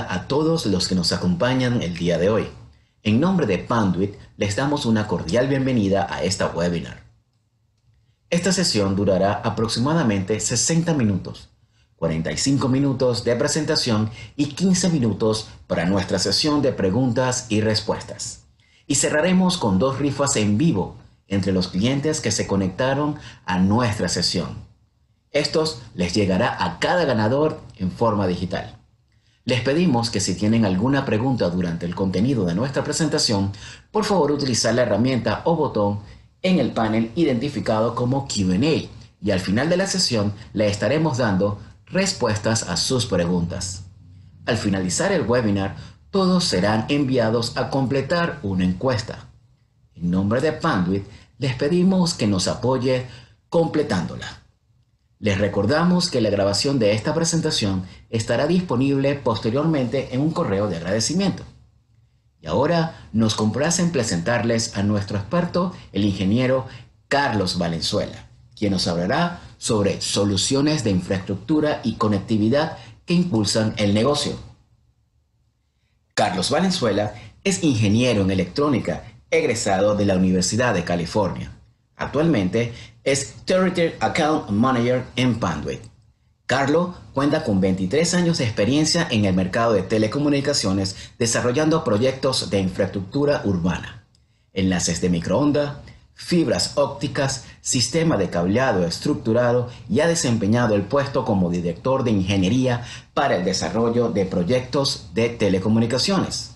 a todos los que nos acompañan el día de hoy. En nombre de Panduit, les damos una cordial bienvenida a esta webinar. Esta sesión durará aproximadamente 60 minutos, 45 minutos de presentación y 15 minutos para nuestra sesión de preguntas y respuestas. Y cerraremos con dos rifas en vivo entre los clientes que se conectaron a nuestra sesión. Estos les llegará a cada ganador en forma digital. Les pedimos que si tienen alguna pregunta durante el contenido de nuestra presentación, por favor utilizar la herramienta o botón en el panel identificado como QA y al final de la sesión le estaremos dando respuestas a sus preguntas. Al finalizar el webinar, todos serán enviados a completar una encuesta. En nombre de Panduit, les pedimos que nos apoye completándola. Les recordamos que la grabación de esta presentación estará disponible posteriormente en un correo de agradecimiento. Y ahora nos complace presentarles a nuestro experto, el ingeniero Carlos Valenzuela, quien nos hablará sobre soluciones de infraestructura y conectividad que impulsan el negocio. Carlos Valenzuela es ingeniero en electrónica, egresado de la Universidad de California. Actualmente es Territory Account Manager en Panduit. Carlo cuenta con 23 años de experiencia en el mercado de telecomunicaciones desarrollando proyectos de infraestructura urbana, enlaces de microondas, fibras ópticas, sistema de cableado estructurado y ha desempeñado el puesto como director de ingeniería para el desarrollo de proyectos de telecomunicaciones.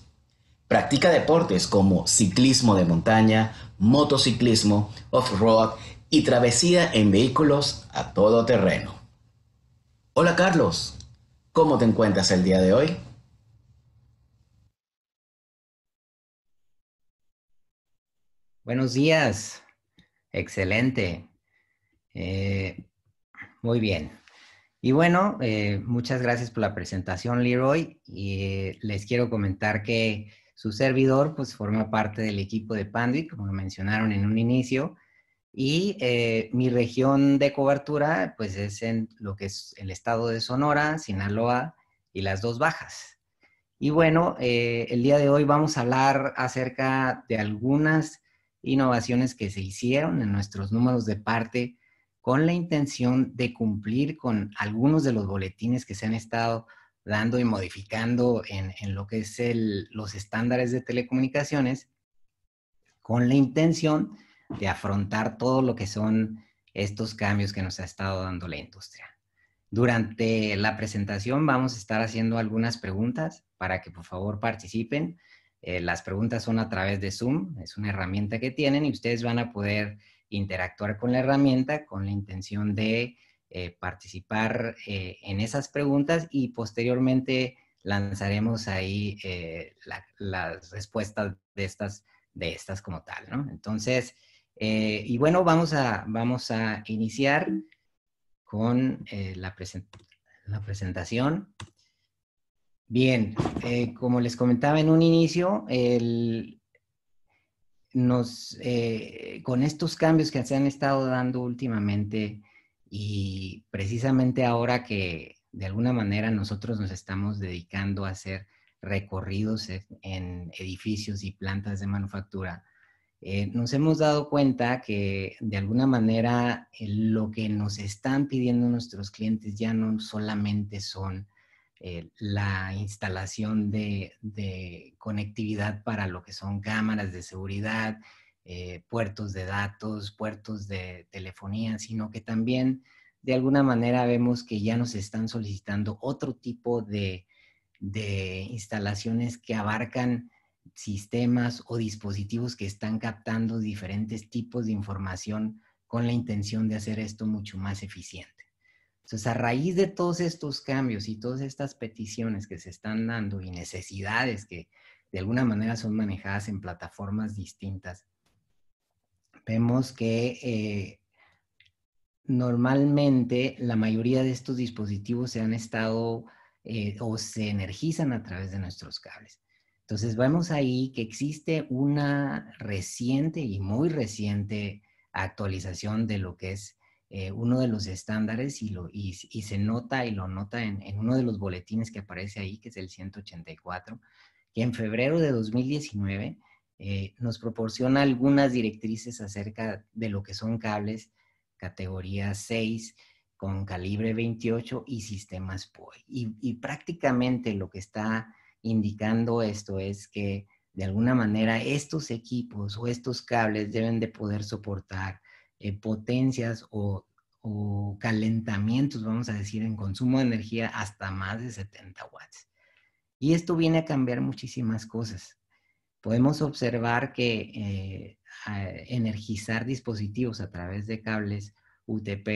Practica deportes como ciclismo de montaña, motociclismo, off-road y travesía en vehículos a todo terreno. Hola Carlos, ¿cómo te encuentras el día de hoy? Buenos días, excelente, eh, muy bien. Y bueno, eh, muchas gracias por la presentación, Leroy. Y eh, les quiero comentar que su servidor, pues, forma parte del equipo de Panduit, como mencionaron en un inicio. Y eh, mi región de cobertura, pues es en lo que es el estado de Sonora, Sinaloa y las dos bajas. Y bueno, eh, el día de hoy vamos a hablar acerca de algunas innovaciones que se hicieron en nuestros números de parte con la intención de cumplir con algunos de los boletines que se han estado dando y modificando en, lo que es los estándares de telecomunicaciones, con la intención de afrontar todo lo que son estos cambios que nos ha estado dando la industria. Durante la presentación vamos a estar haciendo algunas preguntas para que por favor participen. Eh, las preguntas son a través de Zoom, es una herramienta que tienen y ustedes van a poder interactuar con la herramienta con la intención de eh, participar eh, en esas preguntas y posteriormente lanzaremos ahí las respuestas de estas, de estas como tal, ¿no? Entonces, eh, y bueno, vamos a, vamos a iniciar con eh, la, presentación. Bien, eh, como les comentaba en un inicio, nos, con estos cambios que se han estado dando últimamente y precisamente ahora que de alguna manera nosotros nos estamos dedicando a hacer recorridos en edificios y plantas de manufactura, eh, nos hemos dado cuenta que de alguna manera eh, lo que nos están pidiendo nuestros clientes ya no solamente son eh, la instalación de, conectividad para lo que son cámaras de seguridad, puertos de datos, puertos de telefonía, sino que también de alguna manera vemos que ya nos están solicitando otro tipo de instalaciones que abarcan sistemas o dispositivos que están captando diferentes tipos de información con la intención de hacer esto mucho más eficiente. Entonces, a raíz de todos estos cambios y todas estas peticiones que se están dando y necesidades que de alguna manera son manejadas en plataformas distintas, vemos que eh, normalmente la mayoría de estos dispositivos se han estado eh, o se energizan a través de nuestros cables. Entonces vemos ahí que existe una reciente y muy reciente actualización de lo que es eh, uno de los estándares y, lo, se nota y lo nota en, uno de los boletines que aparece ahí, que es el 184, que en febrero de 2019 eh, nos proporciona algunas directrices acerca de lo que son cables categoría 6 con calibre 28 y sistemas POE. Y, y prácticamente lo que está indicando esto es que de alguna manera estos equipos o estos cables deben de poder soportar eh, potencias o, calentamientos, vamos a decir, en consumo de energía hasta más de 70 watts. Y esto viene a cambiar muchísimas cosas. Podemos observar que eh, energizar dispositivos a través de cables UTP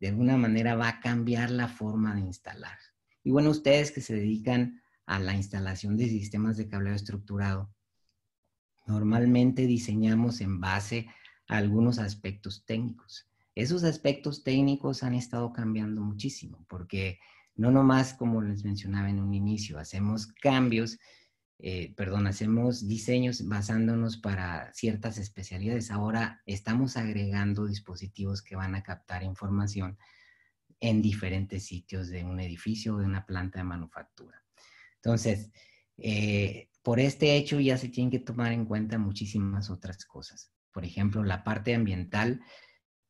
de alguna manera va a cambiar la forma de instalar. Y bueno, ustedes que se dedican a a la instalación de sistemas de cableado estructurado. Normalmente diseñamos en base a algunos aspectos técnicos. Esos aspectos técnicos han estado cambiando muchísimo porque no nomás como les mencionaba en un inicio, hacemos cambios, eh, perdón, hacemos diseños basándonos para ciertas especialidades. Ahora estamos agregando dispositivos que van a captar información en diferentes sitios de un edificio o de una planta de manufactura. Entonces, eh, por este hecho ya se tienen que tomar en cuenta muchísimas otras cosas. Por ejemplo, la parte ambiental,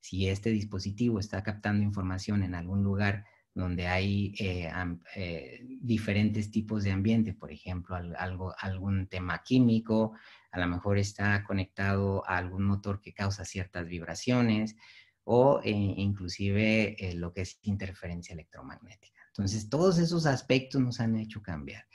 si este dispositivo está captando información en algún lugar donde hay eh, eh, diferentes tipos de ambiente, por ejemplo, algo, algún tema químico, a lo mejor está conectado a algún motor que causa ciertas vibraciones o inclusive lo que es interferencia electromagnética. Entonces, todos esos aspectos nos han hecho cambiar.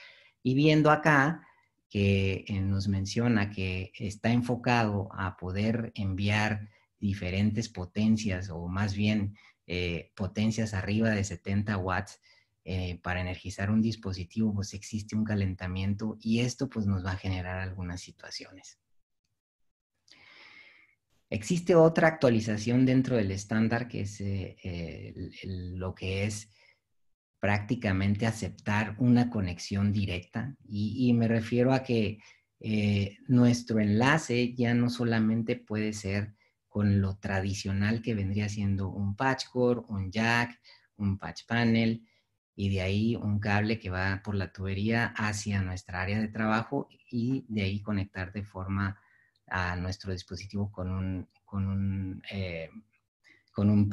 Y viendo acá que eh, nos menciona que está enfocado a poder enviar diferentes potencias o más bien eh, potencias arriba de 70 watts eh, para energizar un dispositivo, pues existe un calentamiento y esto pues nos va a generar algunas situaciones. Existe otra actualización dentro del estándar que es lo que es prácticamente aceptar una conexión directa y, me refiero a que eh, nuestro enlace ya no solamente puede ser con lo tradicional que vendría siendo un patch core, un jack, un patch panel y de ahí un cable que va por la tubería hacia nuestra área de trabajo y de ahí conectar de forma a nuestro dispositivo con un, con un, eh, con un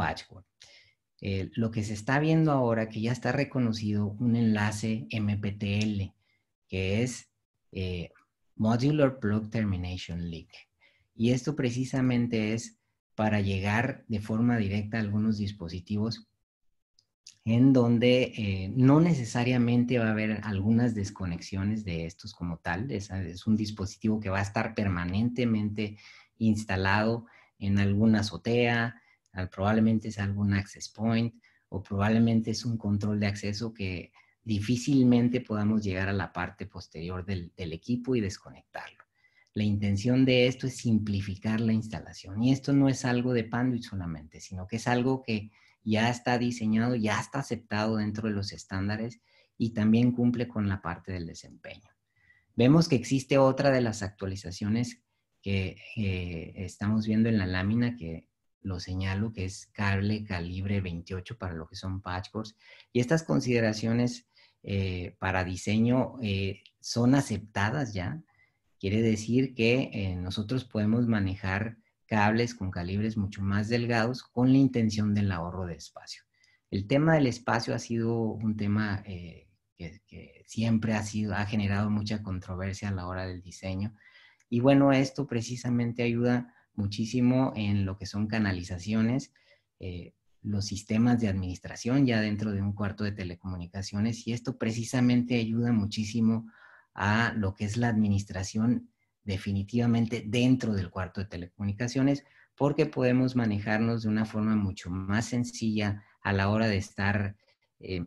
eh, lo que se está viendo ahora, que ya está reconocido un enlace MPTL, que es eh, Modular Plug Termination Leak. Y esto precisamente es para llegar de forma directa a algunos dispositivos en donde eh, no necesariamente va a haber algunas desconexiones de estos como tal. es, un dispositivo que va a estar permanentemente instalado en alguna azotea, probablemente es algún access point o probablemente es un control de acceso que difícilmente podamos llegar a la parte posterior del, equipo y desconectarlo. La intención de esto es simplificar la instalación y esto no es algo de Panduit solamente, sino que es algo que ya está diseñado, ya está aceptado dentro de los estándares y también cumple con la parte del desempeño. Vemos que existe otra de las actualizaciones que eh, estamos viendo en la lámina que lo señalo, que es cable calibre 28 para lo que son patchboards. Y estas consideraciones eh, para diseño eh, son aceptadas ya. Quiere decir que eh, nosotros podemos manejar cables con calibres mucho más delgados con la intención del ahorro de espacio. El tema del espacio ha sido un tema que, siempre ha, sido, ha generado mucha controversia a la hora del diseño. Y bueno, esto precisamente ayuda muchísimo en lo que son canalizaciones, eh, los sistemas de administración ya dentro de un cuarto de telecomunicaciones y esto precisamente ayuda muchísimo a lo que es la administración definitivamente dentro del cuarto de telecomunicaciones porque podemos manejarnos de una forma mucho más sencilla a la hora de estar eh,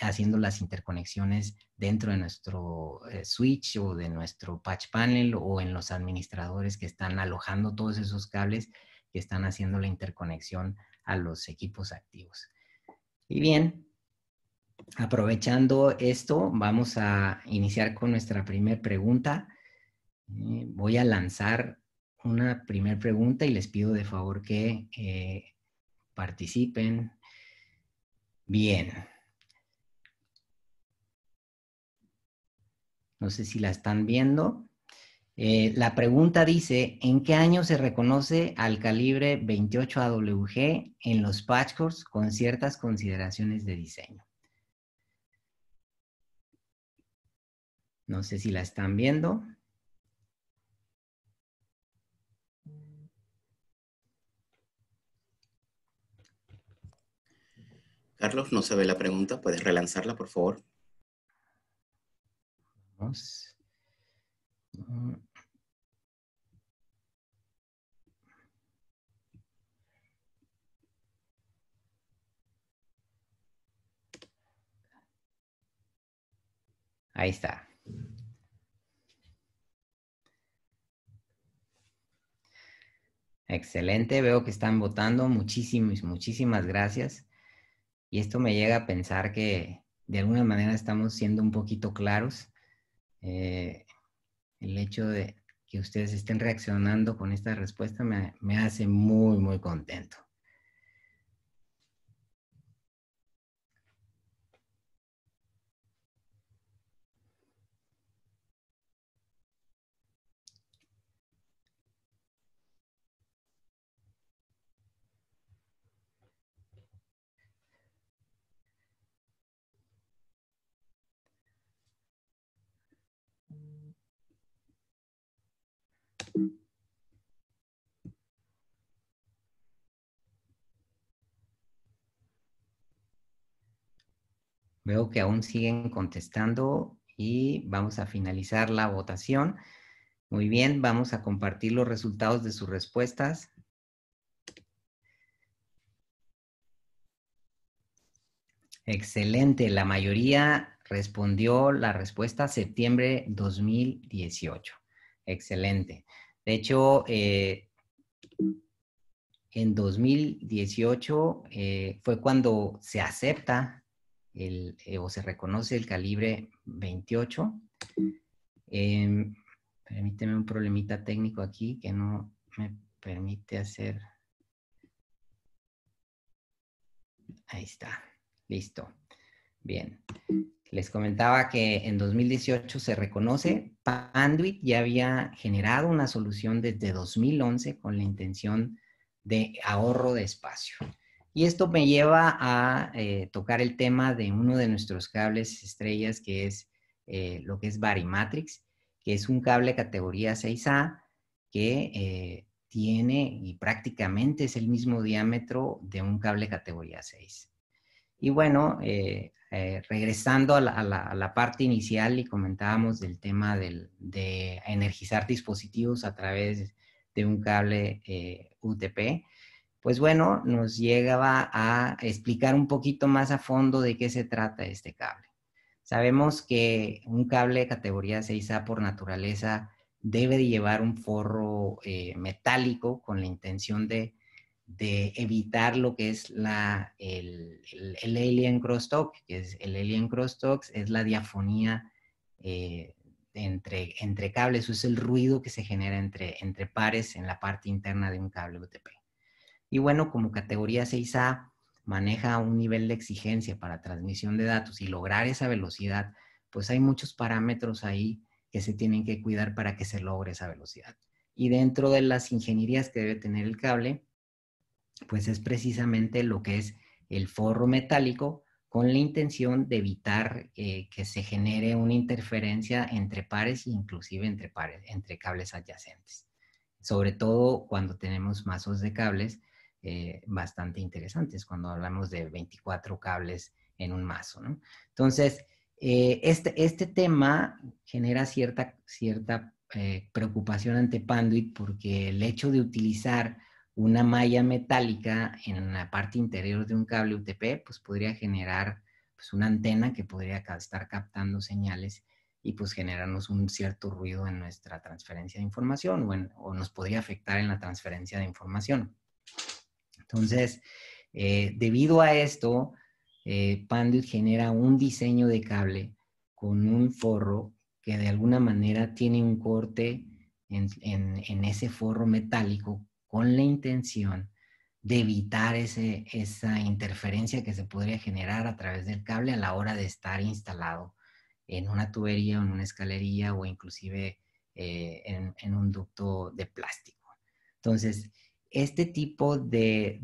haciendo las interconexiones dentro de nuestro eh, switch o de nuestro patch panel o en los administradores que están alojando todos esos cables que están haciendo la interconexión a los equipos activos. Y bien, aprovechando esto, vamos a iniciar con nuestra primera pregunta. Eh, voy a lanzar una primera pregunta y les pido de favor que eh, participen. Bien. No sé si la están viendo. Eh, la pregunta dice, ¿en qué año se reconoce al calibre 28AWG en los patchcords con ciertas consideraciones de diseño? No sé si la están viendo. Carlos, no se ve la pregunta. ¿Puedes relanzarla, por favor? Ahí está. Excelente, veo que están votando. Muchísimas, muchísimas gracias. Y esto me llega a pensar que de alguna manera estamos siendo un poquito claros eh, el hecho de que ustedes estén reaccionando con esta respuesta me hace muy, muy contento. Veo que aún siguen contestando y vamos a finalizar la votación. Muy bien, vamos a compartir los resultados de sus respuestas. Excelente, la mayoría respondió la respuesta septiembre 2018. Excelente. De hecho, eh, en 2018 eh, fue cuando se acepta eh, o se reconoce el calibre 28. Em, permíteme un problemita técnico aquí que no me permite hacer. Ahí está, listo. Bien. Les comentaba que en 2018 se reconoce, Panduit ya había generado una solución desde 2011 con la intención de ahorro de espacio. Y esto me lleva a eh, tocar el tema de uno de nuestros cables estrellas, que es eh, lo que es Barimatrix, que es un cable categoría 6A que eh, tiene y prácticamente es el mismo diámetro de un cable categoría 6. Y bueno, regresando a la, parte inicial y comentábamos del tema de energizar dispositivos a través de un cable UTP, pues bueno, nos llegaba a explicar un poquito más a fondo de qué se trata este cable. Sabemos que un cable de categoría 6A por naturaleza debe de llevar un forro eh, metálico con la intención de, evitar lo que es la, el, alien crosstalk, que es el alien crosstalk, es la diafonía eh, entre, cables, es el ruido que se genera entre, entre pares en la parte interna de un cable UTP. Y bueno, como categoría 6A maneja un nivel de exigencia para transmisión de datos y lograr esa velocidad, pues hay muchos parámetros ahí que se tienen que cuidar para que se logre esa velocidad. Y dentro de las ingenierías que debe tener el cable, pues es precisamente lo que es el forro metálico con la intención de evitar eh, que se genere una interferencia entre pares e inclusive entre pares, entre cables adyacentes. Sobre todo cuando tenemos mazos de cables eh, bastante interesantes cuando hablamos de 24 cables en un mazo, Entonces, eh, este, este, tema genera cierta, cierta eh, preocupación ante Panduit porque el hecho de utilizar una malla metálica en la parte interior de un cable UTP, pues podría generar pues, una antena que podría estar captando señales y pues generarnos un cierto ruido en nuestra transferencia de información o nos podría afectar en la transferencia de información. Entonces, eh, debido a esto, eh, genera un diseño de cable con un forro que de alguna manera tiene un corte en, ese forro metálico con la intención de evitar esa interferencia que se podría generar a través del cable a la hora de estar instalado en una tubería o en una escalería o inclusive eh, en, en, un ducto de plástico. Entonces, este tipo de,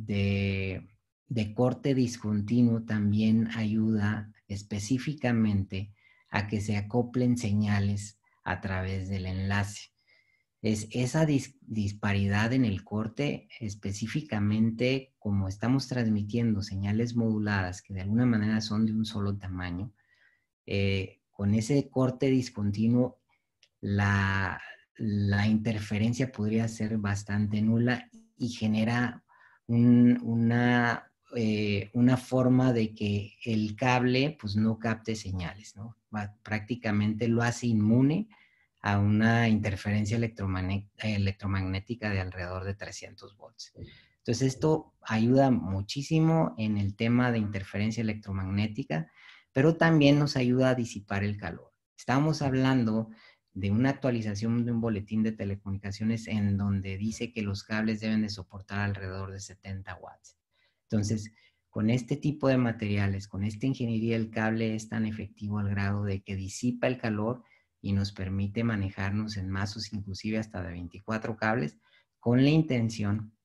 corte discontinuo también ayuda específicamente a que se acoplen señales a través del enlace. Es esa disparidad en el corte, específicamente como estamos transmitiendo señales moduladas que de alguna manera son de un solo tamaño, eh, con ese corte discontinuo, la interferencia podría ser bastante nula y genera una, eh, una forma de que el cable pues, no capte señales, ¿no? prácticamente lo hace inmune a una interferencia electromagnética de alrededor de 300 volts. Entonces, esto ayuda muchísimo en el tema de interferencia electromagnética, pero también nos ayuda a disipar el calor. Estamos hablando de una actualización de un boletín de telecomunicaciones en donde dice que los cables deben de soportar alrededor de 70 watts. Entonces, con este tipo de materiales, con esta ingeniería, el cable es tan efectivo al grado de que disipa el calor y nos permite manejarnos en mazos inclusive hasta de 24 cables con la intención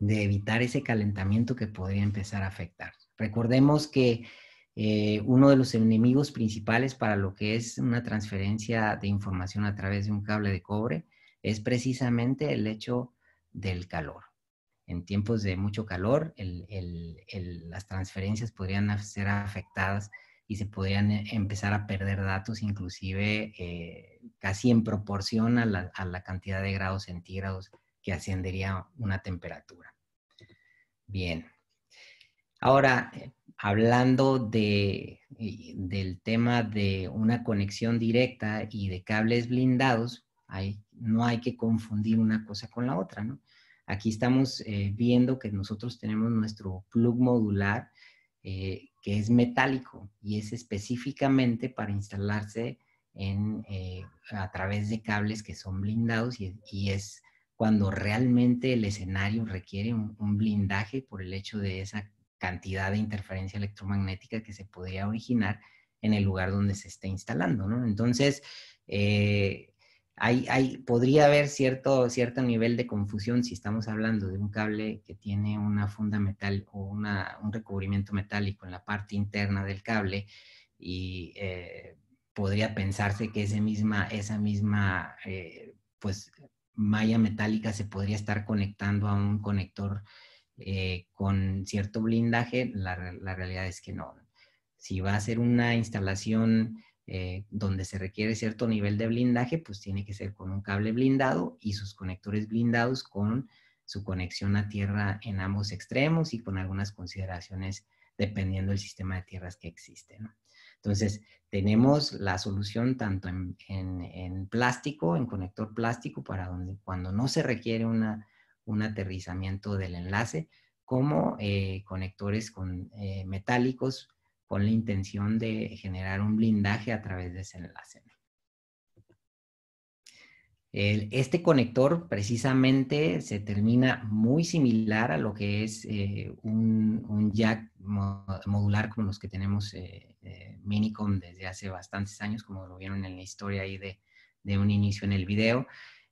de evitar ese calentamiento que podría empezar a afectar. Recordemos que eh, uno de los enemigos principales para lo que es una transferencia de información a través de un cable de cobre es precisamente el hecho del calor. En tiempos de mucho calor, las transferencias podrían ser afectadas y se podrían eh, empezar a perder datos, inclusive eh, casi en proporción a la, a la cantidad de grados centígrados que ascendería una temperatura. Bien. Ahora, hablando de, eh, del tema de una conexión directa y de cables blindados, no hay que confundir una cosa con la otra, Aquí estamos eh, viendo que nosotros tenemos nuestro plug modular eh, que es metálico y es específicamente para instalarse en, a través de cables que son blindados y, es cuando realmente el escenario requiere un, blindaje por el hecho de esa cantidad de interferencia electromagnética que se podría originar en el lugar donde se esté instalando, ¿no? Entonces, eh, hay, podría haber cierto, cierto nivel de confusión si estamos hablando de un cable que tiene una funda metal o un recubrimiento metálico en la parte interna del cable y eh, podría pensarse que ese misma, esa misma eh, pues, malla metálica se podría estar conectando a un conector eh, con cierto blindaje, la, realidad es que no. Si va a ser una instalación eh, donde se requiere cierto nivel de blindaje, pues tiene que ser con un cable blindado y sus conectores blindados con su conexión a tierra en ambos extremos y con algunas consideraciones dependiendo del sistema de tierras que existe. Entonces, tenemos la solución tanto en, en, plástico, en conector plástico, para donde cuando no se requiere una un aterrizamiento del enlace, como eh, conectores con, eh, metálicos con la intención de generar un blindaje a través de ese enlace. este conector precisamente se termina muy similar a lo que es eh, un, jack modular como los que tenemos Minicom desde hace bastantes años, como lo vieron en la historia ahí de, de un inicio en el video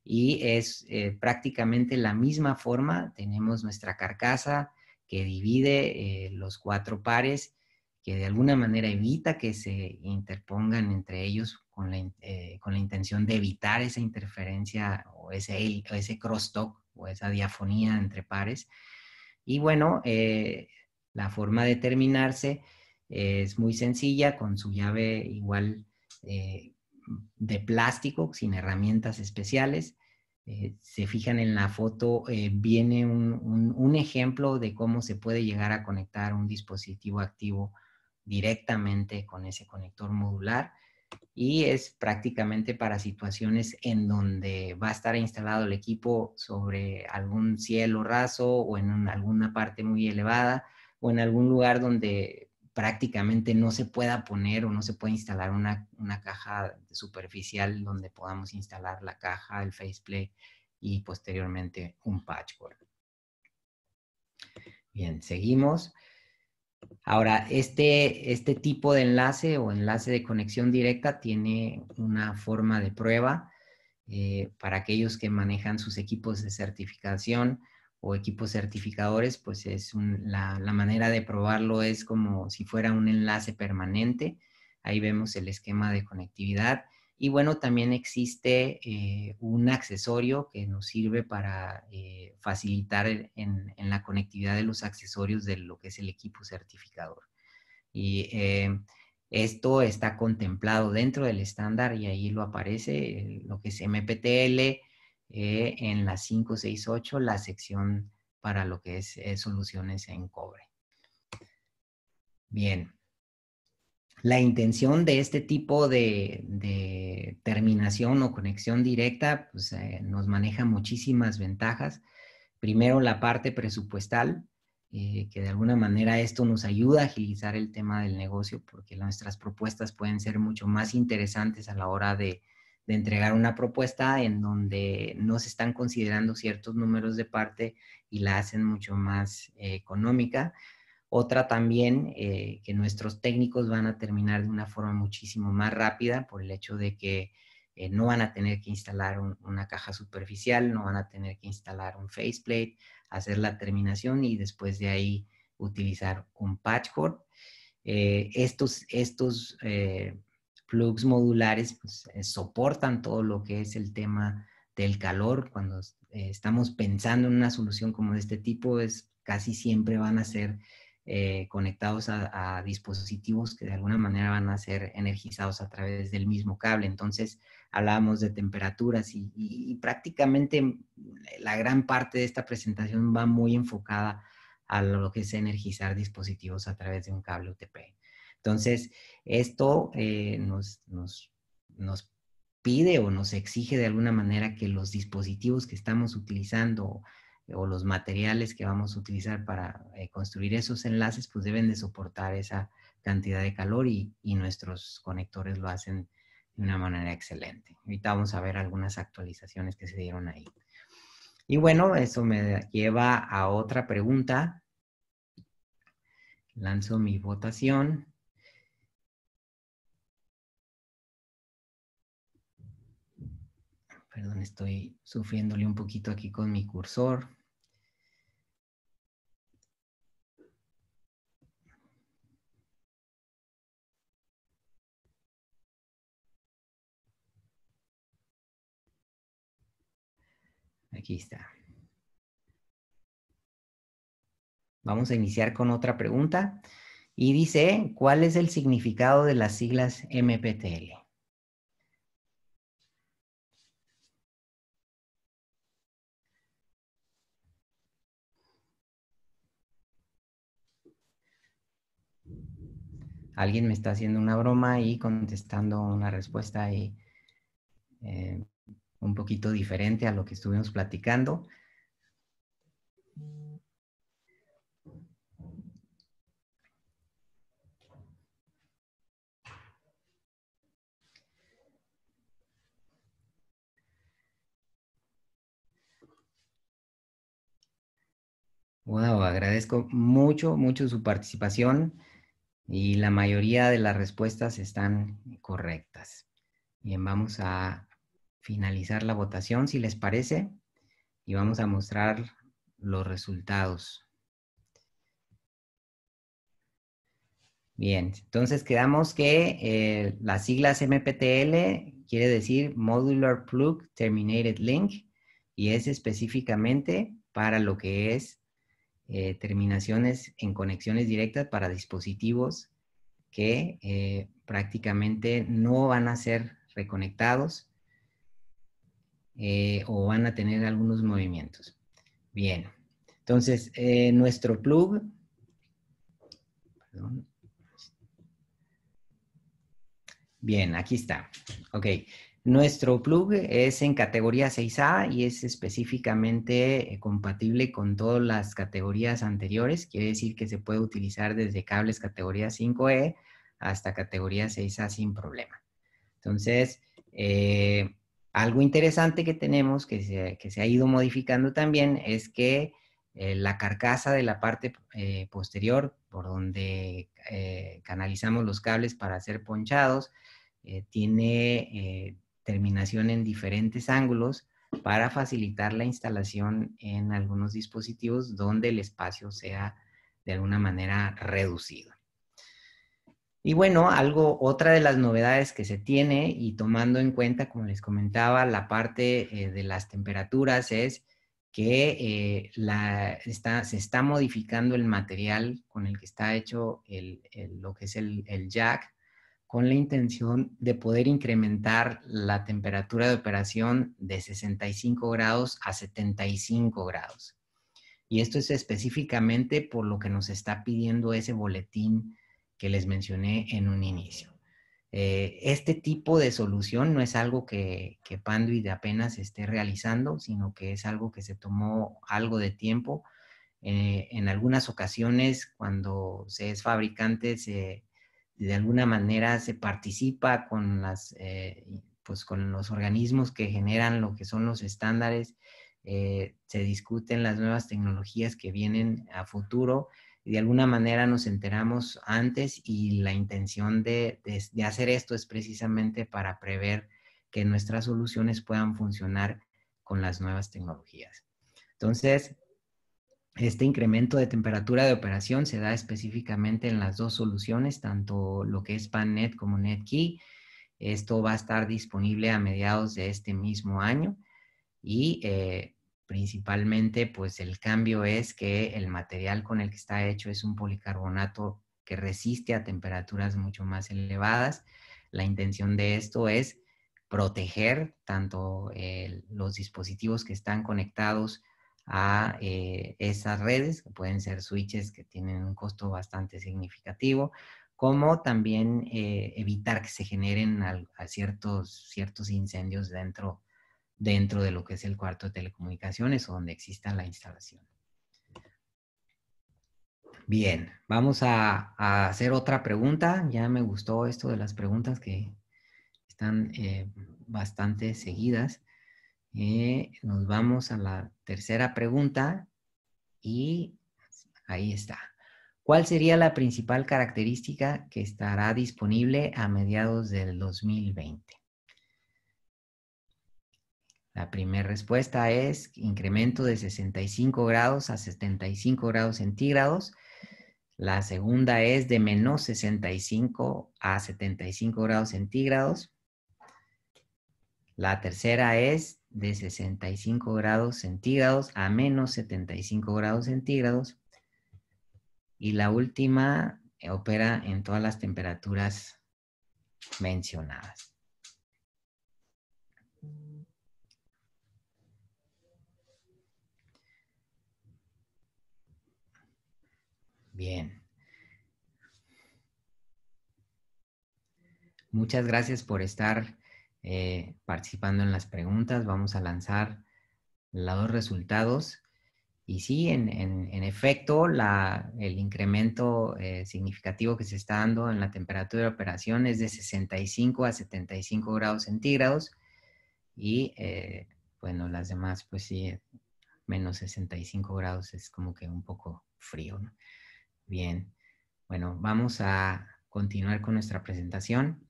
y es eh, prácticamente la misma forma. Tenemos nuestra carcasa que divide eh, los cuatro pares, que de alguna manera evita que se interpongan entre ellos con la, eh, con la intención de evitar esa interferencia o ese, o ese crosstalk o esa diafonía entre pares. Y bueno, la forma de terminarse es muy sencilla, con su llave igual de plástico, sin herramientas especiales. Eh, se fijan en la foto, eh, viene un, ejemplo de cómo se puede llegar a conectar un dispositivo activo directamente con ese conector modular y es prácticamente para situaciones en donde va a estar instalado el equipo sobre algún cielo raso o en alguna parte muy elevada o en algún lugar donde prácticamente no se pueda poner o no se puede instalar una, caja superficial donde podamos instalar la caja, el faceplate y posteriormente un patchwork. Bien, seguimos. Ahora, este, este tipo de enlace o enlace de conexión directa tiene una forma de prueba eh, para aquellos que manejan sus equipos de certificación o equipos certificadores, pues es la, manera de probarlo es como si fuera un enlace permanente. Ahí vemos el esquema de conectividad. Y bueno, también existe eh, un accesorio que nos sirve para eh, facilitar en, la conectividad de los accesorios de lo que es el equipo certificador. Y eh, esto está contemplado dentro del estándar y ahí lo aparece, lo que es MPTL, eh, en la 568, la sección para lo que es, eh, soluciones en cobre. Bien. La intención de este tipo de, terminación o conexión directa pues, eh, nos maneja muchísimas ventajas. Primero, la parte presupuestal, que de alguna manera esto nos ayuda a agilizar el tema del negocio porque nuestras propuestas pueden ser mucho más interesantes a la hora de, entregar una propuesta en donde no se están considerando ciertos números de parte y la hacen mucho más eh, económica. Otra también eh, que nuestros técnicos van a terminar de una forma muchísimo más rápida por el hecho de que eh, no van a tener que instalar una caja superficial, no van a tener que instalar un faceplate, hacer la terminación y después de ahí utilizar un patchcord. estos estos plugs modulares pues, eh, soportan todo lo que es el tema del calor. Cuando eh, estamos pensando en una solución como de este tipo, es, casi siempre van a ser eh, conectados a, dispositivos que de alguna manera van a ser energizados a través del mismo cable. Entonces, hablábamos de temperaturas y, y prácticamente mm, la gran parte de esta presentación va muy enfocada a lo que es energizar dispositivos a través de un cable UTP. Entonces, esto eh, nos, pide o nos exige de alguna manera que los dispositivos que estamos utilizando o los materiales que vamos a utilizar para eh, construir esos enlaces, pues deben de soportar esa cantidad de calor y, y, nuestros conectores lo hacen de una manera excelente. Ahorita vamos a ver algunas actualizaciones que se dieron ahí. Y bueno, eso me lleva a otra pregunta. Lanzo mi votación. Perdón, estoy sufriéndole un poquito aquí con mi cursor. Aquí está. Vamos a iniciar con otra pregunta. Y dice, ¿cuál es el significado de las siglas MPTL? alguien me está haciendo una broma y contestando una respuesta eh, eh, un poquito diferente a lo que estuvimos platicando. Wow, agradezco mucho, mucho su participación y la mayoría de las respuestas están correctas. Bien, vamos a finalizar la votación, si les parece, y vamos a mostrar los resultados. Bien, entonces quedamos que eh, la las siglas MPTL quiere decir Modular Plug Terminated Link y es específicamente para lo que es eh, terminaciones en conexiones directas para dispositivos que eh, prácticamente no van a ser reconectados eh, o van a tener algunos movimientos. Bien, entonces nuestro plug, bien, aquí está, ok. Nuestro plug es en categoría 6A y es específicamente eh, compatible con todas las categorías anteriores. Quiere decir que se puede utilizar desde cables categoría 5E hasta categoría 6A sin problema. Entonces, eh, algo interesante que tenemos que se, ha ido modificando también es que eh, la carcasa de la parte posterior, por donde canalizamos los cables para ser ponchados, tiene terminación en diferentes ángulos para facilitar la instalación en algunos dispositivos donde el espacio sea de alguna manera reducido. Y bueno, algo, otra de las novedades que se tiene y tomando en cuenta, como les comentaba, la parte eh, de las temperaturas es que eh, se está modificando el material con el que está hecho lo que es el, el jack con la intención de poder incrementar la temperatura de operación de 65 grados a 75 grados. Y esto es específicamente por lo que nos está pidiendo ese boletín que les mencioné en un inicio. Eh, este tipo de solución no es algo que, que de apenas esté realizando, sino que es algo que se tomó algo de tiempo. Eh, en algunas ocasiones, cuando se es fabricante, se, de alguna manera se participa con, las, eh, pues con los organismos que generan lo que son los estándares, eh, se discuten las nuevas tecnologías que vienen a futuro y de alguna manera nos enteramos antes y la intención de hacer esto es precisamente para prever que nuestras soluciones puedan funcionar con las nuevas tecnologías. Entonces, este incremento de temperatura de operación se da específicamente en las dos soluciones, tanto lo que es PanNet como NetKey. Esto va a estar disponible a mediados de este mismo año y eh, principalmente pues el cambio es que el material con el que está hecho es un policarbonato que resiste a temperaturas mucho más elevadas. La intención de esto es proteger tanto los dispositivos que están conectados a eh, esas redes, que pueden ser switches que tienen un costo bastante significativo, como también eh, evitar que se generen ciertos, ciertos incendios dentro, dentro de lo que es el cuarto de telecomunicaciones o donde exista la instalación. Bien, vamos a, hacer otra pregunta. Ya me gustó esto de las preguntas que están eh, bastante seguidas. Eh, nos vamos a la tercera pregunta y ahí está. ¿Cuál sería la principal característica que estará disponible a mediados del 2020? La primera respuesta es incremento de 65 grados a 75 grados centígrados. La segunda es de menos 65 a 75 grados centígrados. La tercera es de 65 grados centígrados a menos 75 grados centígrados. Y la última eh, opera en todas las temperaturas mencionadas. Bien. Muchas gracias por estar eh, participando en las preguntas. Vamos a lanzar los resultados. Y sí, en, efecto, el incremento eh, significativo que se está dando en la temperatura de operación es de 65 a 75 grados centígrados. Y eh, bueno, las demás, pues sí, menos 65 grados es como que un poco frío. Bien, bueno, vamos a continuar con nuestra presentación.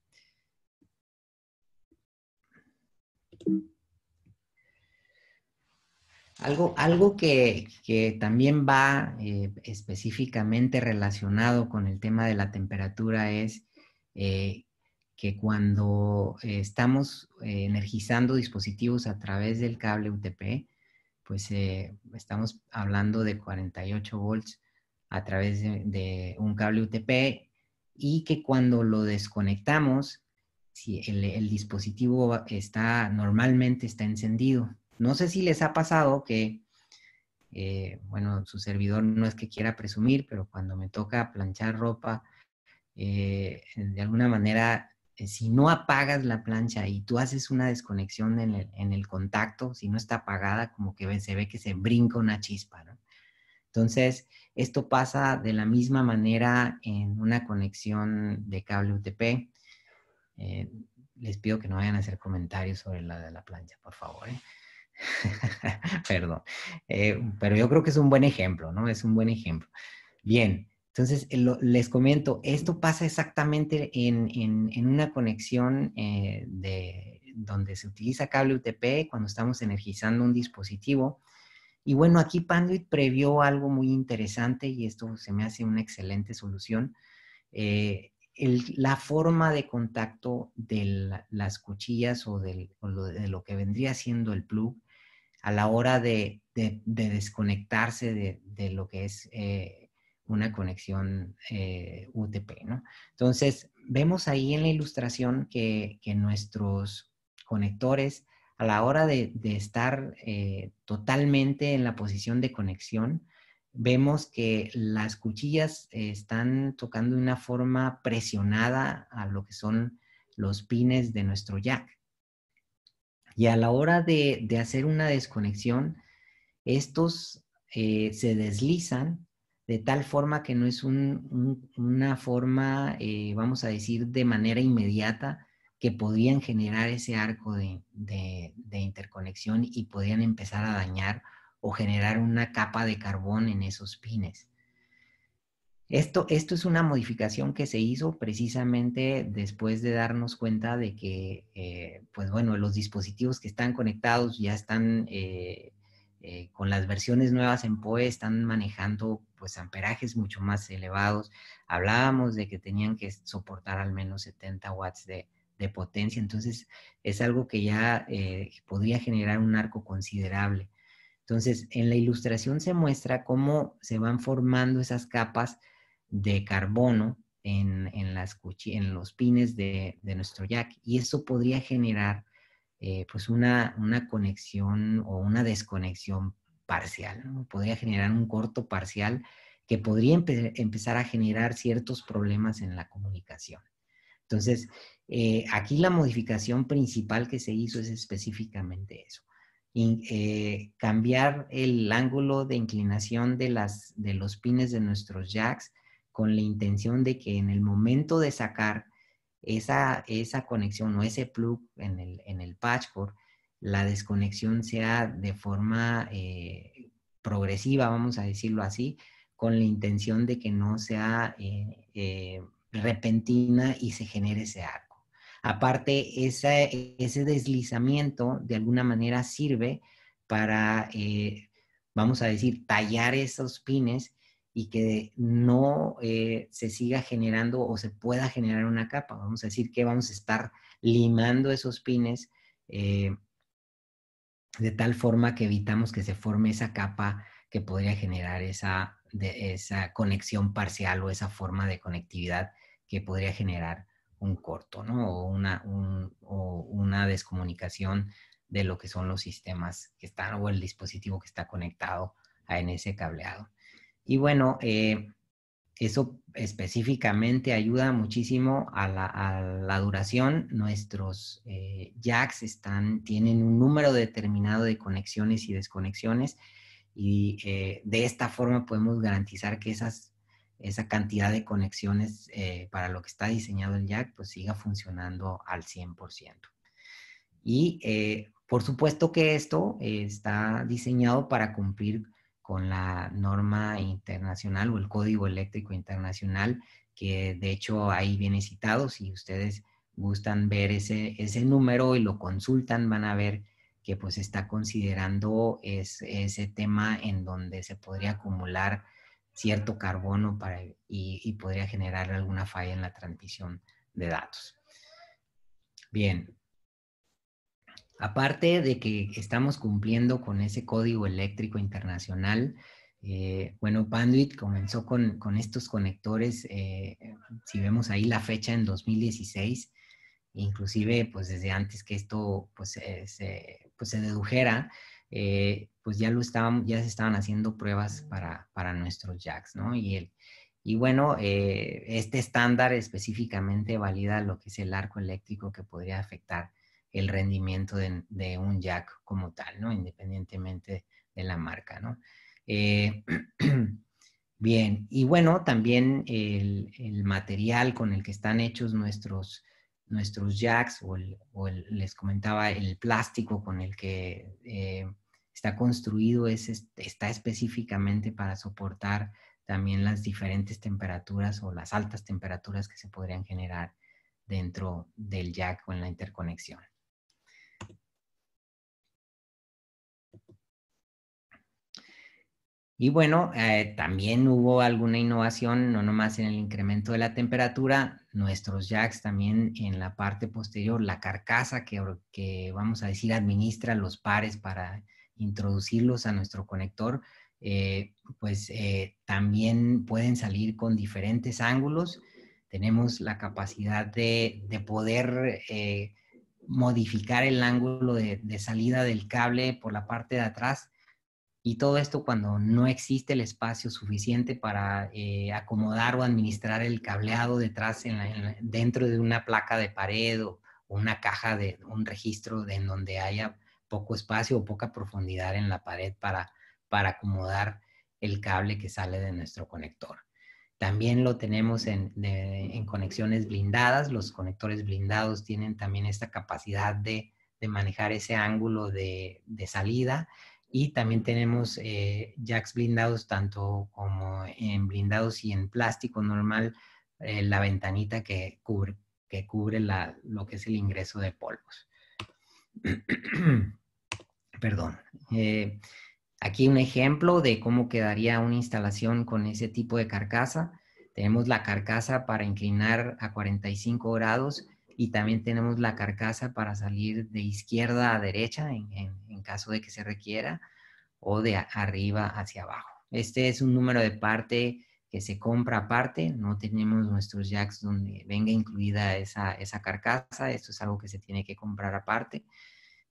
Algo, algo que, también va eh, específicamente relacionado con el tema de la temperatura es eh, que cuando eh, estamos energizando dispositivos a través del cable UTP, pues estamos hablando de 48 volts a través de un cable UTP y que cuando lo desconectamos, si el, dispositivo está normalmente está encendido. No sé si les ha pasado que, eh, bueno, su servidor no es que quiera presumir, pero cuando me toca planchar ropa, eh, de alguna manera, eh, si no apagas la plancha y tú haces una desconexión en el, en el contacto, si no está apagada, como que se ve que se brinca una chispa, ¿no? Entonces, esto pasa de la misma manera en una conexión de cable UTP eh, les pido que no vayan a hacer comentarios sobre la de la plancha, por favor. ¿eh? Perdón. Eh, pero yo creo que es un buen ejemplo, ¿no? Es un buen ejemplo. Bien, entonces les comento, esto pasa exactamente en, una conexión de, donde se utiliza cable UTP cuando estamos energizando un dispositivo. Y bueno, aquí Panduit previó algo muy interesante y esto se me hace una excelente solución. Eh, la forma de contacto de las cuchillas o, de lo que vendría siendo el plug a la hora de, desconectarse de, lo que es eh, una conexión eh, UTP, ¿no? Entonces, vemos ahí en la ilustración que, nuestros conectores, a la hora de, estar eh, totalmente en la posición de conexión, vemos que las cuchillas eh, están tocando de una forma presionada a lo que son los pines de nuestro jack. Y a la hora de, hacer una desconexión, estos eh, se deslizan de tal forma que no es una forma, eh, vamos a decir, de manera inmediata que podían generar ese arco de, de interconexión y podían empezar a dañar o generar una capa de carbón en esos pines. Esto, esto es una modificación que se hizo precisamente después de darnos cuenta de que, eh, pues bueno, los dispositivos que están conectados ya están eh, eh, con las versiones nuevas en PoE están manejando pues amperajes mucho más elevados. Hablábamos de que tenían que soportar al menos 70 watts de, potencia, entonces es algo que ya podría generar un arco considerable. Entonces, en la ilustración se muestra cómo se van formando esas capas de carbono en, los pines de, nuestro jack y eso podría generar eh, pues una, conexión o una desconexión parcial, podría generar un corto parcial que podría empezar a generar ciertos problemas en la comunicación. Entonces, eh, aquí la modificación principal que se hizo es específicamente eso. Eh, cambiar el ángulo de inclinación de, las, de los pines de nuestros jacks con la intención de que en el momento de sacar esa, esa conexión o ese plug en el, en el la desconexión sea de forma eh, progresiva, vamos a decirlo así, con la intención de que no sea eh, repentina y se genere ese arco. Aparte, ese, deslizamiento de alguna manera sirve para, eh, vamos a decir, tallar esos pines y que no eh, se siga generando o se pueda generar una capa. Vamos a decir que vamos a estar limando esos pines eh, de tal forma que evitamos que se forme esa capa que podría generar esa, esa conexión parcial o esa forma de conectividad que podría generar un corto, ¿no? O una, descomunicación de lo que son los sistemas que están o el dispositivo que está conectado a, en ese cableado. Y bueno, eh, eso específicamente ayuda muchísimo a la, duración. Nuestros eh, jacks están, tienen un número determinado de conexiones y desconexiones y eh, de esta forma podemos garantizar que esas esa cantidad de conexiones eh, para lo que está diseñado el jack, pues siga funcionando al 100%. Y eh, por supuesto que esto eh, está diseñado para cumplir con la norma internacional o el Código Eléctrico Internacional, que de hecho ahí viene citado. Si ustedes gustan ver ese, número y lo consultan, van a ver que pues está considerando ese tema en donde se podría acumular cierto carbono para, y, podría generar alguna falla en la transmisión de datos. Bien, aparte de que estamos cumpliendo con ese código eléctrico internacional, eh, bueno, Panduit comenzó con, estos conectores, eh, si vemos ahí la fecha en 2016, inclusive pues desde antes que esto pues, eh, se, pues, se dedujera, eh, pues ya, lo estaban, ya se estaban haciendo pruebas para, nuestros jacks, ¿no? Y, y bueno, eh, este estándar específicamente valida lo que es el arco eléctrico que podría afectar el rendimiento de, un jack como tal, ¿no? Independientemente de la marca, ¿no? Eh, bien, y bueno, también el, material con el que están hechos nuestros, nuestros jacks, o, les comentaba el plástico con el que está construido, está específicamente para soportar también las diferentes temperaturas o las altas temperaturas que se podrían generar dentro del jack o en la interconexión. Y bueno, eh, también hubo alguna innovación, no nomás en el incremento de la temperatura, nuestros jacks también en la parte posterior, la carcasa que, que vamos a decir administra los pares para introducirlos a nuestro conector, eh, pues eh, también pueden salir con diferentes ángulos. Tenemos la capacidad de, poder eh, modificar el ángulo de, salida del cable por la parte de atrás. Y todo esto cuando no existe el espacio suficiente para acomodar o administrar el cableado detrás en dentro de una placa de pared o una caja de un registro en donde haya poco espacio o poca profundidad en la pared para, para acomodar el cable que sale de nuestro conector. También lo tenemos en, conexiones blindadas. Los conectores blindados tienen también esta capacidad de, manejar ese ángulo de, salida. Y también tenemos eh, jacks blindados, tanto como en blindados y en plástico normal, eh, la ventanita que cubre, que cubre lo que es el ingreso de polvos. perdón. Eh, aquí un ejemplo de cómo quedaría una instalación con ese tipo de carcasa. Tenemos la carcasa para inclinar a 45 grados y también tenemos la carcasa para salir de izquierda a derecha en, caso de que se requiera o de arriba hacia abajo. Este es un número de parte que se compra aparte, no tenemos nuestros jacks donde venga incluida esa, esa carcasa, esto es algo que se tiene que comprar aparte.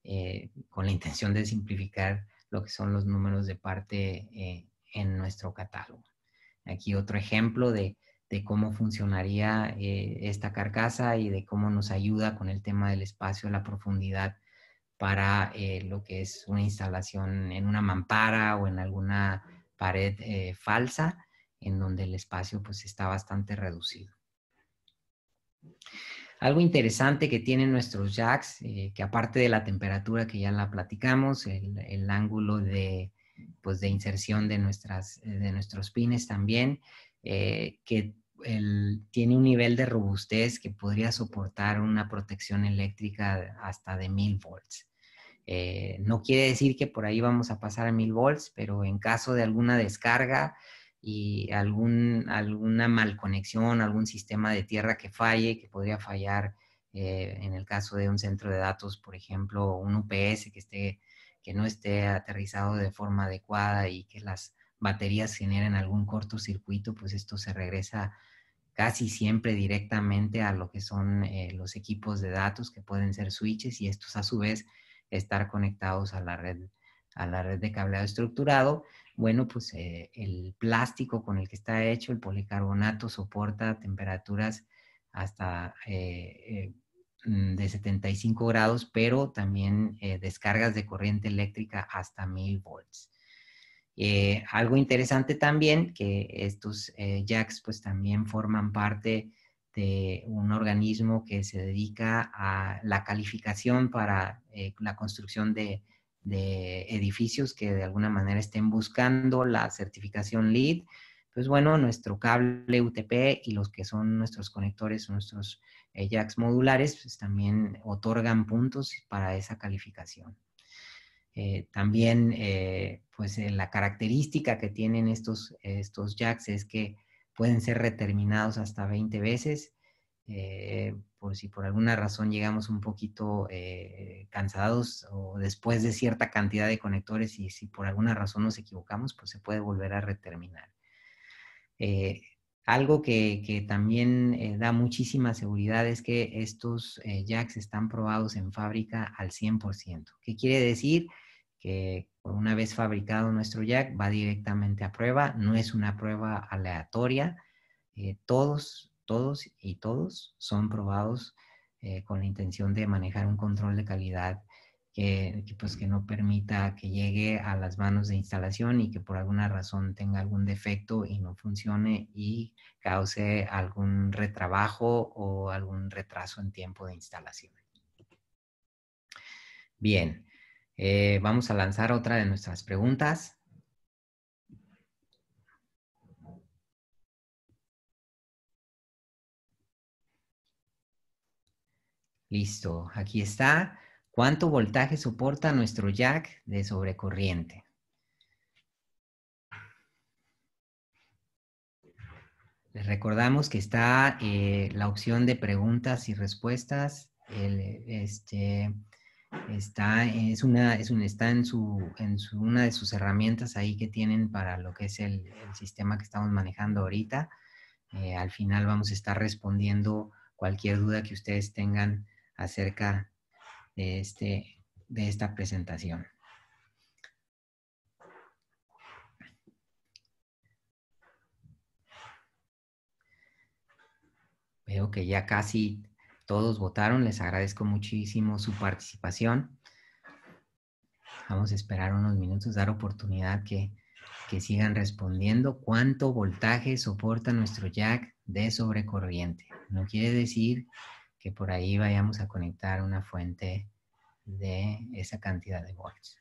Eh, con la intención de simplificar lo que son los números de parte eh, en nuestro catálogo. Aquí otro ejemplo de, cómo funcionaría eh, esta carcasa y de cómo nos ayuda con el tema del espacio, la profundidad para lo que es una instalación en una mampara o en alguna pared falsa, en donde el espacio pues está bastante reducido. Algo interesante que tienen nuestros jacks, eh, que aparte de la temperatura que ya la platicamos, el, ángulo de, pues, de inserción de, nuestras, de nuestros pines también, eh, que tiene un nivel de robustez que podría soportar una protección eléctrica hasta de 1000 volts. Eh, no quiere decir que por ahí vamos a pasar a 1000 volts, pero en caso de alguna descarga, y algún, alguna conexión, algún sistema de tierra que falle, que podría fallar eh, en el caso de un centro de datos, por ejemplo, un UPS que, esté, que no esté aterrizado de forma adecuada y que las baterías generen algún cortocircuito, pues esto se regresa casi siempre directamente a lo que son eh, los equipos de datos que pueden ser switches y estos a su vez estar conectados a la red a la red de cableado estructurado, bueno, pues eh, el plástico con el que está hecho, el policarbonato, soporta temperaturas hasta eh, eh, mm, de 75 grados, pero también descargas de corriente eléctrica hasta 1000 volts. algo interesante también, que estos jacks pues también forman parte de un organismo que se dedica a la calificación para la construcción de de edificios que de alguna manera estén buscando la certificación LEED. Pues bueno, nuestro cable UTP y los que son nuestros conectores nuestros eh, jacks modulares, pues también otorgan puntos para esa calificación. Eh, también, eh, pues la característica que tienen estos, estos jacks es que pueden ser reterminados hasta 20 veces eh, por si por alguna razón llegamos un poquito eh, cansados o después de cierta cantidad de conectores y si por alguna razón nos equivocamos, pues se puede volver a reterminar. Eh, algo que, también da muchísima seguridad es que estos jacks están probados en fábrica al 100%. ¿Qué quiere decir? que una vez fabricado nuestro jack va directamente a prueba, no es una prueba aleatoria. todos todos y todos son probados eh, con la intención de manejar un control de calidad pues, que, no permita que llegue a las manos de instalación y que por alguna razón tenga algún defecto y no funcione y cause algún retrabajo o algún retraso en tiempo de instalación. Bien, eh, vamos a lanzar otra de nuestras preguntas. Listo, aquí está. ¿Cuánto voltaje soporta nuestro jack de sobrecorriente? Les recordamos que está eh, la opción de preguntas y respuestas. este, está, es una, es un, está en, su, una de sus herramientas ahí que tienen para lo que es el, sistema que estamos manejando ahorita. Eh, al final vamos a estar respondiendo cualquier duda que ustedes tengan acerca de, este, de esta presentación. Veo que ya casi todos votaron. Les agradezco muchísimo su participación. Vamos a esperar unos minutos, dar oportunidad que, que sigan respondiendo. ¿Cuánto voltaje soporta nuestro jack de sobrecorriente? No quiere decir que por ahí vayamos a conectar una fuente de esa cantidad de volts.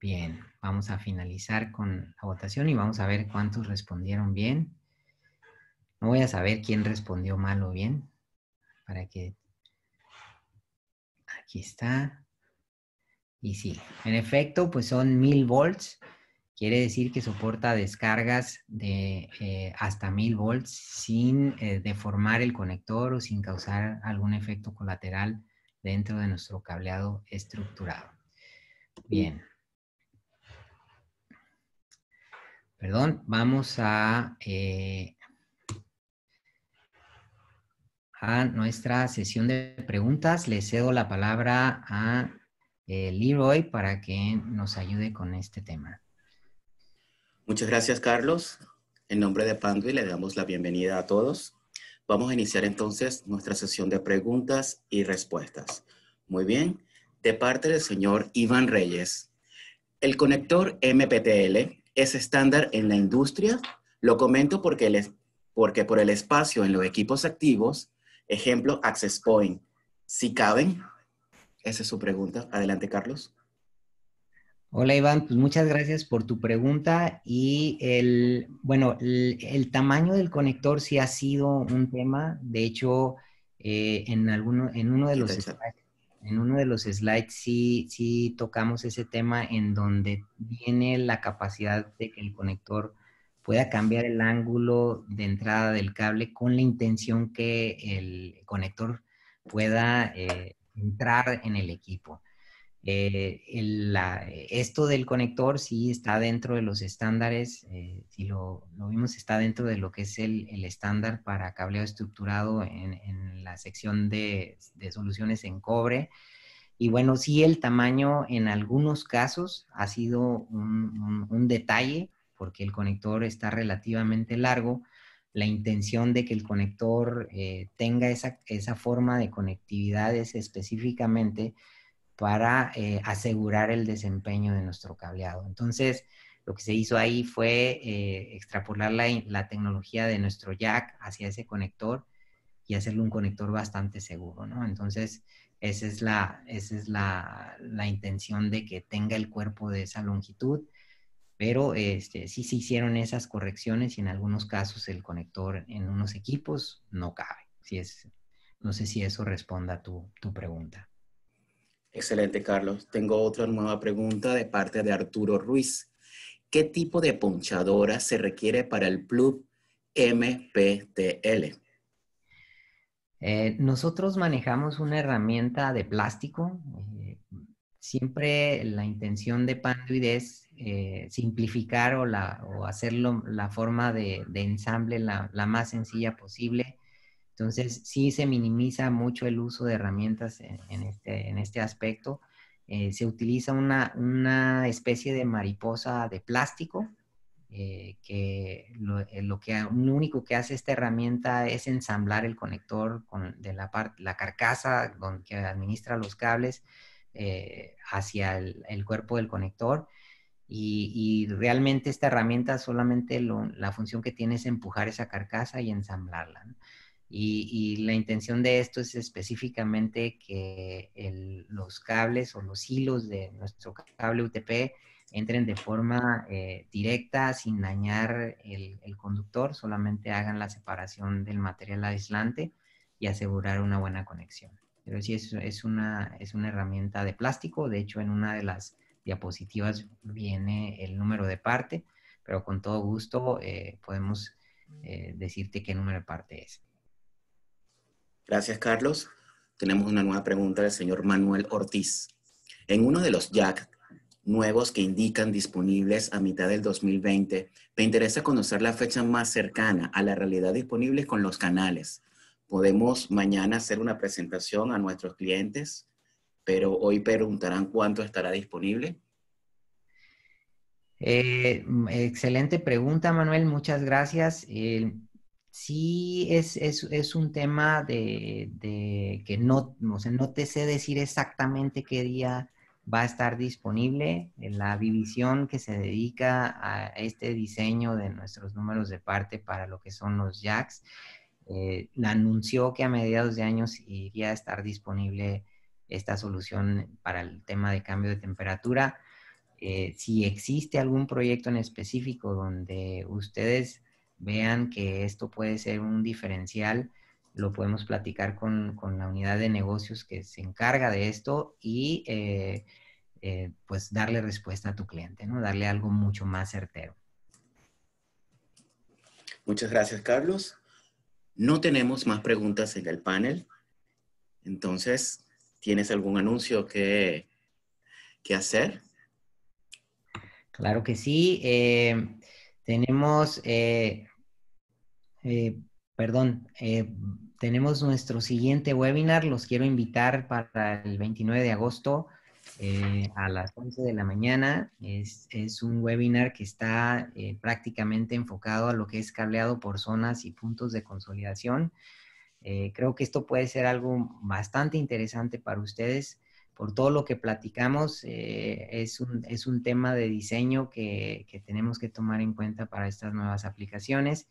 Bien, vamos a finalizar con la votación y vamos a ver cuántos respondieron bien. No voy a saber quién respondió mal o bien, para que... Aquí está. Y sí, en efecto, pues son 1000 volts Quiere decir que soporta descargas de eh, hasta 1000 volts sin eh, deformar el conector o sin causar algún efecto colateral dentro de nuestro cableado estructurado. Bien. Perdón, vamos a, eh, a nuestra sesión de preguntas. Le cedo la palabra a Leroy para que nos ayude con este tema. Muchas gracias, Carlos. En nombre de y le damos la bienvenida a todos. Vamos a iniciar entonces nuestra sesión de preguntas y respuestas. Muy bien, de parte del señor Iván Reyes. El conector MPTL es estándar en la industria. Lo comento porque, porque por el espacio en los equipos activos, ejemplo, Access Point, si caben. Esa es su pregunta. Adelante, Carlos. Hola Iván, pues muchas gracias por tu pregunta y el, bueno, el, tamaño del conector sí ha sido un tema. De hecho, eh, en, alguno, en, uno de los slides, en sí, sí tocamos ese tema en donde viene la capacidad de que el conector pueda cambiar el ángulo de entrada del cable con la intención que el conector pueda eh, entrar en el equipo. Eh, esto del conector sí está dentro de los estándares, eh, si lo, vimos, está dentro de lo que es el, estándar para cableado estructurado en, la sección de, soluciones en cobre. Y bueno, sí el tamaño en algunos casos ha sido un, detalle porque el conector está relativamente largo. La intención de que el conector eh, tenga esa, esa forma de conectividad es específicamente para eh, asegurar el desempeño de nuestro cableado. Entonces, lo que se hizo ahí fue eh, extrapolar la, tecnología de nuestro jack hacia ese conector y hacerle un conector bastante seguro, ¿no? Entonces, esa es la, esa es la, la intención de que tenga el cuerpo de esa longitud, pero este, sí se hicieron esas correcciones y en algunos casos el conector en unos equipos no cabe. es, no sé si eso responda a tu, tu pregunta. Excelente, Carlos. Tengo otra nueva pregunta de parte de Arturo Ruiz. ¿Qué tipo de ponchadora se requiere para el club MPTL? Eh, nosotros manejamos una herramienta de plástico. Eh, siempre la intención de Panduid es eh, simplificar o, hacerlo la forma de, ensamble la, más sencilla posible. Entonces, sí se minimiza mucho el uso de herramientas en, este, este, aspecto. Eh, se utiliza una, especie de mariposa de plástico, eh, que lo, eh, que único que hace esta herramienta es ensamblar el conector de la, la carcasa que administra los cables hacia el, cuerpo del conector. Y, realmente esta herramienta solamente la función que tiene es empujar esa carcasa y ensamblarla. ¿no? Y, la intención de esto es específicamente que los cables o los hilos de nuestro cable UTP entren de forma eh, directa sin dañar el, conductor, solamente hagan la separación del material aislante y asegurar una buena conexión. Pero sí, es, es, una, es una herramienta de plástico, de hecho en una de las diapositivas viene el número de parte, pero con todo gusto eh, podemos eh, decirte qué número de parte es. Gracias, Carlos. Tenemos una nueva pregunta del señor Manuel Ortiz. En uno de los JAC nuevos que indican disponibles a mitad del 2020, te interesa conocer la fecha más cercana a la realidad disponible con los canales. Podemos mañana hacer una presentación a nuestros clientes, pero hoy preguntarán cuánto estará disponible. Eh, excelente pregunta, Manuel. Muchas gracias sí es, un tema de, que no, te sé decir exactamente qué día va a estar disponible. La división que se dedica a este diseño de nuestros números de parte para lo que son los jacks, eh, anunció que a mediados de años iría a estar disponible esta solución para el tema de cambio de temperatura. Eh, si existe algún proyecto en específico donde ustedes vean que esto puede ser un diferencial, lo podemos platicar con, la unidad de negocios que se encarga de esto y eh, eh, pues darle respuesta a tu cliente, ¿no? Darle algo mucho más certero. Muchas gracias, Carlos. No tenemos más preguntas en el panel. Entonces, ¿tienes algún anuncio que, que hacer? Claro que sí. Eh, tenemos eh, eh, perdón, eh, tenemos nuestro siguiente webinar. Los quiero invitar para el 29 de agosto eh, a las 11 de la mañana. Es, un webinar que está prácticamente enfocado a lo que es cableado por zonas y puntos de consolidación. creo que esto puede ser algo bastante interesante para ustedes. Por todo lo que platicamos, es un, tema de diseño que tenemos que tomar en cuenta para estas nuevas aplicaciones.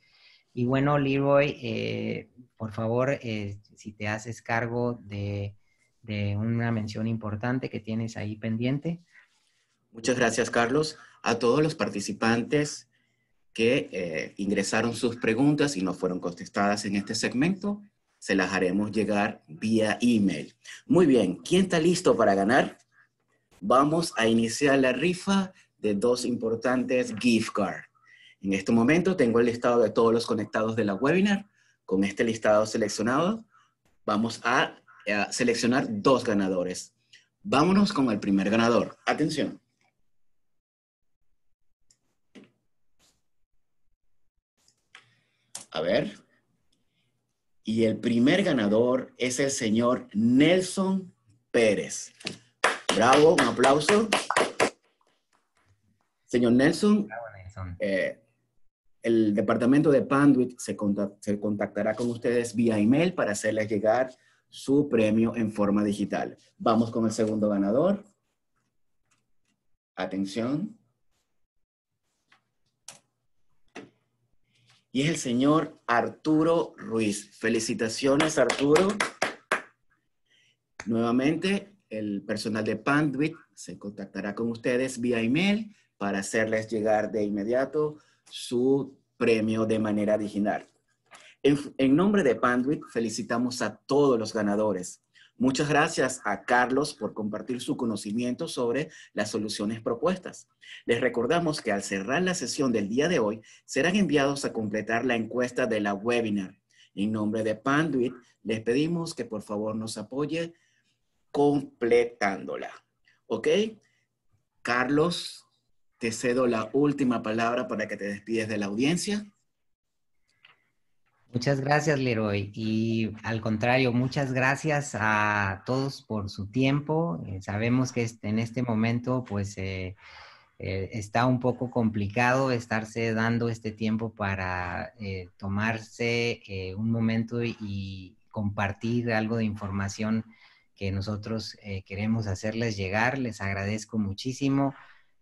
Y bueno, Leroy, eh, por favor, eh, si te haces cargo de, una mención importante que tienes ahí pendiente. Muchas gracias, Carlos. A todos los participantes que eh, ingresaron sus preguntas y no fueron contestadas en este segmento, se las haremos llegar vía email. Muy bien, ¿quién está listo para ganar? Vamos a iniciar la rifa de dos importantes gift cards. En este momento tengo el listado de todos los conectados de la webinar. Con este listado seleccionado, vamos a, seleccionar dos ganadores. Vámonos con el primer ganador. Atención. A ver. Y el primer ganador es el señor Nelson Pérez. Bravo, un aplauso. Señor Nelson, Bravo, Nelson. Eh, el departamento de Panduit se, contactará con ustedes vía email para hacerles llegar su premio en forma digital. Vamos con el segundo ganador. Atención. Y es el señor Arturo Ruiz. Felicitaciones, Arturo. Nuevamente, el personal de Panduit se contactará con ustedes vía email para hacerles llegar de inmediato su premio de manera original. En, nombre de Panduit, felicitamos a todos los ganadores. Muchas gracias a Carlos por compartir su conocimiento sobre las soluciones propuestas. Les recordamos que al cerrar la sesión del día de hoy, serán enviados a completar la encuesta de la webinar. En nombre de Panduit, les pedimos que por favor nos apoye completándola. ¿Ok? Carlos, te cedo la última palabra para que te despides de la audiencia. Muchas gracias, Leroy. Y al contrario, muchas gracias a todos por su tiempo. Eh, sabemos que este, en este momento, pues, eh, eh, está un poco complicado estarse dando este tiempo para tomarse un momento y compartir algo de información que nosotros queremos hacerles llegar. Les agradezco muchísimo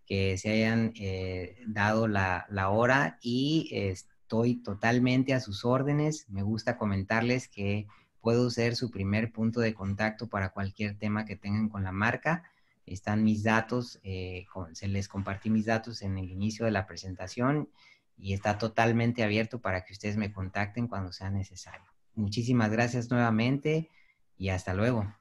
que se hayan eh, dado la, hora y estoy totalmente a sus órdenes. Me gusta comentarles que puedo ser su primer punto de contacto para cualquier tema que tengan con la marca. Están mis datos, eh, se les compartí mis datos en el inicio de la presentación y está totalmente abierto para que ustedes me contacten cuando sea necesario. Muchísimas gracias nuevamente y hasta luego.